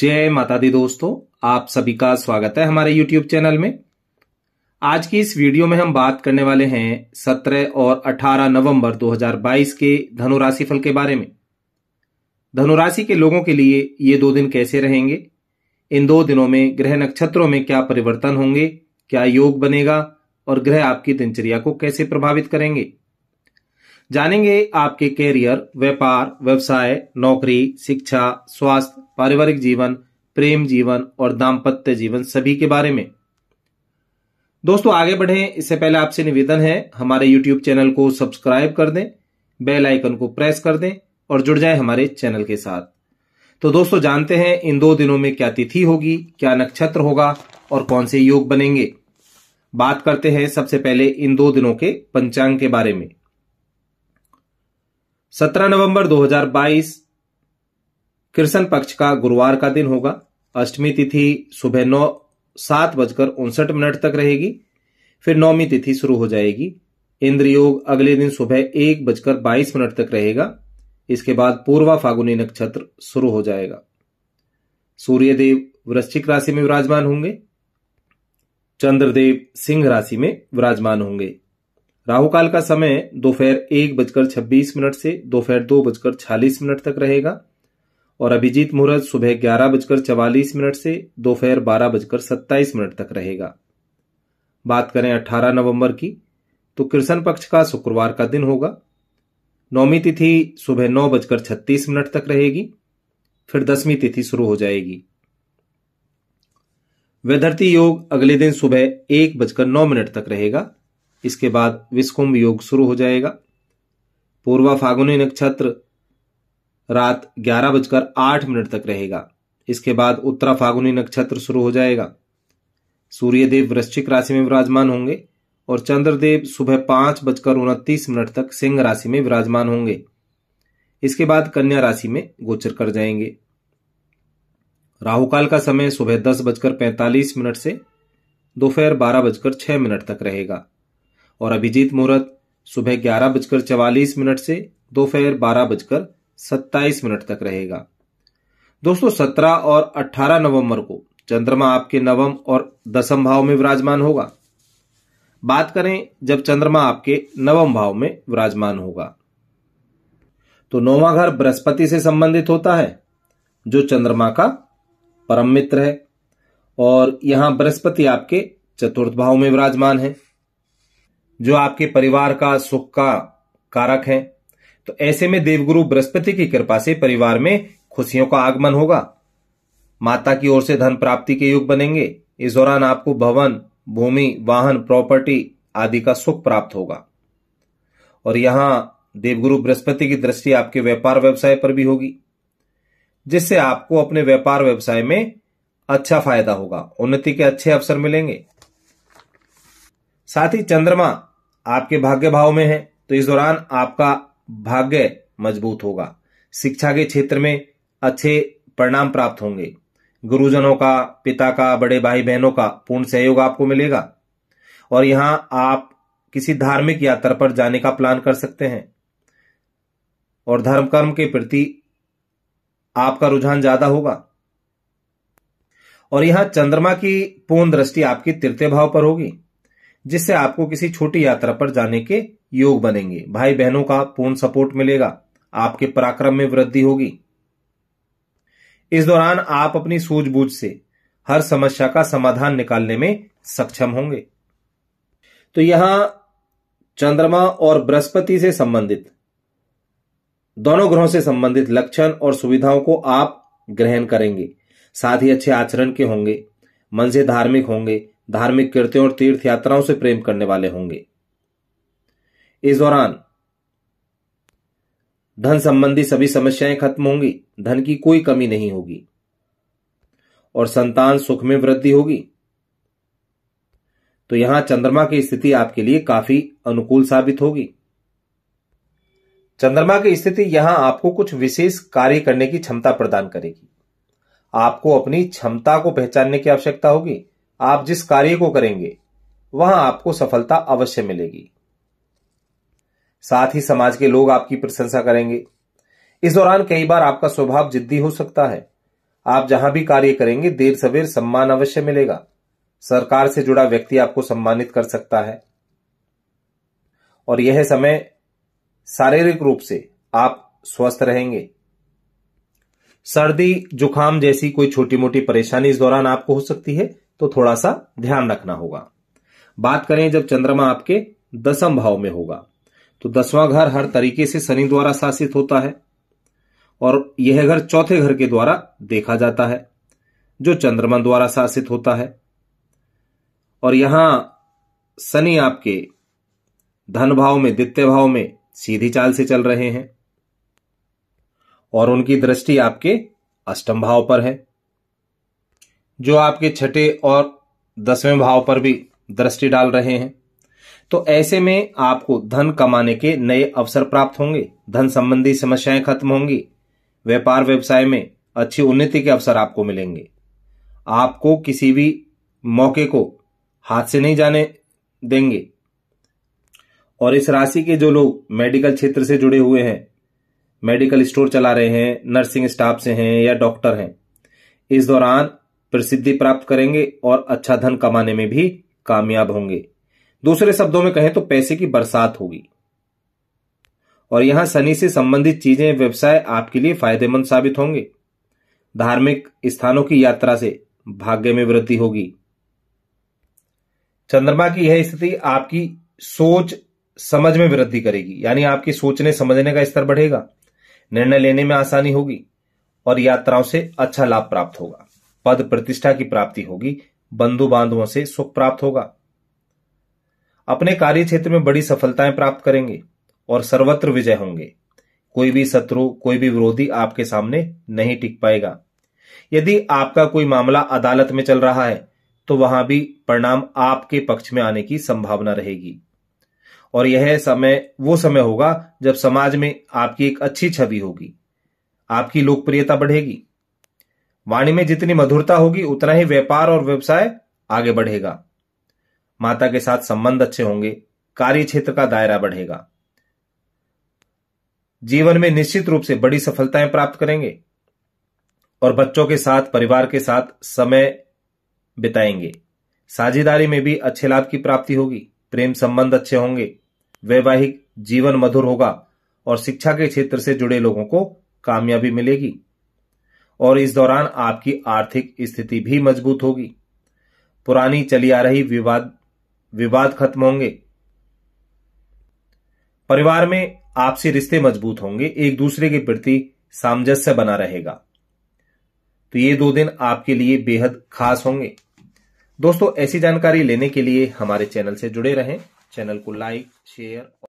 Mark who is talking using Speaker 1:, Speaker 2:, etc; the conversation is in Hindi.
Speaker 1: जय माता दी दोस्तों आप सभी का स्वागत है हमारे YouTube चैनल में आज की इस वीडियो में हम बात करने वाले हैं 17 और 18 नवंबर 2022 के धनुराशि फल के बारे में धनुराशि के लोगों के लिए ये दो दिन कैसे रहेंगे इन दो दिनों में ग्रह नक्षत्रों में क्या परिवर्तन होंगे क्या योग बनेगा और ग्रह आपकी दिनचर्या को कैसे प्रभावित करेंगे जानेंगे आपके कैरियर व्यापार व्यवसाय नौकरी शिक्षा स्वास्थ्य पारिवारिक जीवन प्रेम जीवन और दाम्पत्य जीवन सभी के बारे में दोस्तों आगे बढ़े इससे पहले आपसे निवेदन है हमारे यूट्यूब चैनल को सब्सक्राइब कर दें बेल आइकन को प्रेस कर दें और जुड़ जाए हमारे चैनल के साथ तो दोस्तों जानते हैं इन दो दिनों में क्या तिथि होगी क्या नक्षत्र होगा और कौन से योग बनेंगे बात करते हैं सबसे पहले इन दो दिनों के पंचांग के बारे में 17 नवंबर 2022 कृष्ण पक्ष का गुरुवार का दिन होगा अष्टमी तिथि सुबह नौ सात बजकर उनसठ मिनट तक रहेगी फिर नौमी तिथि शुरू हो जाएगी इंद्र योग अगले दिन सुबह एक बजकर बाईस मिनट तक रहेगा इसके बाद पूर्वा फागुनी नक्षत्र शुरू हो जाएगा सूर्यदेव वृश्चिक राशि में विराजमान होंगे चंद्रदेव सिंह राशि में विराजमान होंगे काल का समय दोपहर एक बजकर छब्बीस मिनट से दोपहर दो बजकर छियालीस मिनट तक रहेगा और अभिजीत मुहूर्त सुबह ग्यारह बजकर चवालीस मिनट से दोपहर बारह बजकर सत्ताईस मिनट तक रहेगा बात करें अठारह नवंबर की तो कृष्ण पक्ष का शुक्रवार का दिन होगा नौमी तिथि सुबह नौ बजकर छत्तीस मिनट तक रहेगी फिर दसवीं तिथि शुरू हो जाएगी वेधरती योग अगले दिन सुबह एक बजकर नौ मिनट तक रहेगा इसके बाद विस्कुंभ योग शुरू हो जाएगा पूर्वा फागुनी नक्षत्र रात ग्यारह बजकर आठ मिनट तक रहेगा इसके बाद उत्तरा फागुनी नक्षत्र शुरू हो जाएगा सूर्यदेव वृश्चिक राशि में विराजमान होंगे और चंद्रदेव सुबह पांच बजकर उनतीस मिनट तक सिंह राशि में विराजमान होंगे इसके बाद कन्या राशि में गोचर कर जाएंगे राहुकाल का समय सुबह दस बजकर पैंतालीस मिनट से दोपहर बारह बजकर छह मिनट तक रहेगा और अभिजीत मुहूर्त सुबह ग्यारह बजकर चवालीस मिनट से दोपहर बारह बजकर सत्ताईस मिनट तक रहेगा दोस्तों सत्रह और अठारह नवंबर को चंद्रमा आपके नवम और दसम भाव में विराजमान होगा बात करें जब चंद्रमा आपके नवम भाव में विराजमान होगा तो नौवा घर बृहस्पति से संबंधित होता है जो चंद्रमा का परम मित्र है और यहां बृहस्पति आपके चतुर्थ भाव में विराजमान है जो आपके परिवार का सुख का कारक है तो ऐसे में देवगुरु बृहस्पति की कृपा से परिवार में खुशियों का आगमन होगा माता की ओर से धन प्राप्ति के युग बनेंगे इस दौरान आपको भवन भूमि वाहन प्रॉपर्टी आदि का सुख प्राप्त होगा और यहां देवगुरु बृहस्पति की दृष्टि आपके व्यापार व्यवसाय पर भी होगी जिससे आपको अपने व्यापार व्यवसाय में अच्छा फायदा होगा उन्नति के अच्छे अवसर मिलेंगे साथ ही चंद्रमा आपके भाग्य भाव में है तो इस दौरान आपका भाग्य मजबूत होगा शिक्षा के क्षेत्र में अच्छे परिणाम प्राप्त होंगे गुरुजनों का पिता का बड़े भाई बहनों का पूर्ण सहयोग आपको मिलेगा और यहां आप किसी धार्मिक यात्रा पर जाने का प्लान कर सकते हैं और धर्म कर्म के प्रति आपका रुझान ज्यादा होगा और यहां चंद्रमा की पूर्ण दृष्टि आपकी तृतीय भाव पर होगी जिससे आपको किसी छोटी यात्रा पर जाने के योग बनेंगे भाई बहनों का पूर्ण सपोर्ट मिलेगा आपके पराक्रम में वृद्धि होगी इस दौरान आप अपनी सूझबूझ से हर समस्या का समाधान निकालने में सक्षम होंगे तो यहां चंद्रमा और बृहस्पति से संबंधित दोनों ग्रहों से संबंधित लक्षण और सुविधाओं को आप ग्रहण करेंगे साथ ही अच्छे आचरण के होंगे मन से धार्मिक होंगे धार्मिक कृत्यों और तीर्थ यात्राओं से प्रेम करने वाले होंगे इस दौरान धन संबंधी सभी समस्याएं खत्म होंगी धन की कोई कमी नहीं होगी और संतान सुख में वृद्धि होगी तो यहां चंद्रमा की स्थिति आपके लिए काफी अनुकूल साबित होगी चंद्रमा की स्थिति यहां आपको कुछ विशेष कार्य करने की क्षमता प्रदान करेगी आपको अपनी क्षमता को पहचानने की आवश्यकता होगी आप जिस कार्य को करेंगे वहां आपको सफलता अवश्य मिलेगी साथ ही समाज के लोग आपकी प्रशंसा करेंगे इस दौरान कई बार आपका स्वभाव जिद्दी हो सकता है आप जहां भी कार्य करेंगे देर सवेर सम्मान अवश्य मिलेगा सरकार से जुड़ा व्यक्ति आपको सम्मानित कर सकता है और यह समय शारीरिक रूप से आप स्वस्थ रहेंगे सर्दी जुखाम जैसी कोई छोटी मोटी परेशानी इस दौरान आपको हो सकती है तो थोड़ा सा ध्यान रखना होगा बात करें जब चंद्रमा आपके दसम भाव में होगा तो दसवां घर हर तरीके से शनि द्वारा शासित होता है और यह घर चौथे घर के द्वारा देखा जाता है जो चंद्रमा द्वारा शासित होता है और यहां शनि आपके धन भाव में द्वितीय भाव में सीधी चाल से चल रहे हैं और उनकी दृष्टि आपके अष्टम भाव पर है जो आपके छठे और दसवें भाव पर भी दृष्टि डाल रहे हैं तो ऐसे में आपको धन कमाने के नए अवसर प्राप्त होंगे धन संबंधी समस्याएं खत्म होंगी व्यापार व्यवसाय में अच्छी उन्नति के अवसर आपको मिलेंगे आपको किसी भी मौके को हाथ से नहीं जाने देंगे और इस राशि के जो लोग मेडिकल क्षेत्र से जुड़े हुए हैं मेडिकल स्टोर चला रहे हैं नर्सिंग स्टाफ से हैं या डॉक्टर हैं इस दौरान प्रसिद्धि प्राप्त करेंगे और अच्छा धन कमाने में भी कामयाब होंगे दूसरे शब्दों में कहें तो पैसे की बरसात होगी और यहां शनि से संबंधित चीजें व्यवसाय आपके लिए फायदेमंद साबित होंगे धार्मिक स्थानों की यात्रा से भाग्य में वृद्धि होगी चंद्रमा की यह स्थिति आपकी सोच समझ में वृद्धि करेगी यानी आपकी सोचने समझने का स्तर बढ़ेगा निर्णय लेने में आसानी होगी और यात्राओं से अच्छा लाभ प्राप्त होगा पद प्रतिष्ठा की प्राप्ति होगी बंधु बांधवों से सुख प्राप्त होगा अपने कार्य क्षेत्र में बड़ी सफलताएं प्राप्त करेंगे और सर्वत्र विजय होंगे कोई भी शत्रु कोई भी विरोधी आपके सामने नहीं टिक पाएगा यदि आपका कोई मामला अदालत में चल रहा है तो वहां भी परिणाम आपके पक्ष में आने की संभावना रहेगी और यह समय वो समय होगा जब समाज में आपकी एक अच्छी छवि होगी आपकी लोकप्रियता बढ़ेगी वाणी में जितनी मधुरता होगी उतना ही व्यापार और व्यवसाय आगे बढ़ेगा माता के साथ संबंध अच्छे होंगे कार्य क्षेत्र का दायरा बढ़ेगा जीवन में निश्चित रूप से बड़ी सफलताएं प्राप्त करेंगे और बच्चों के साथ परिवार के साथ समय बिताएंगे साझेदारी में भी अच्छे लाभ की प्राप्ति होगी प्रेम संबंध अच्छे होंगे वैवाहिक जीवन मधुर होगा और शिक्षा के क्षेत्र से जुड़े लोगों को कामयाबी मिलेगी और इस दौरान आपकी आर्थिक स्थिति भी मजबूत होगी पुरानी चली आ रही विवाद विवाद खत्म होंगे परिवार में आपसी रिश्ते मजबूत होंगे एक दूसरे के प्रति सामंजस्य बना रहेगा तो ये दो दिन आपके लिए बेहद खास होंगे दोस्तों ऐसी जानकारी लेने के लिए हमारे चैनल से जुड़े रहें चैनल को लाइक शेयर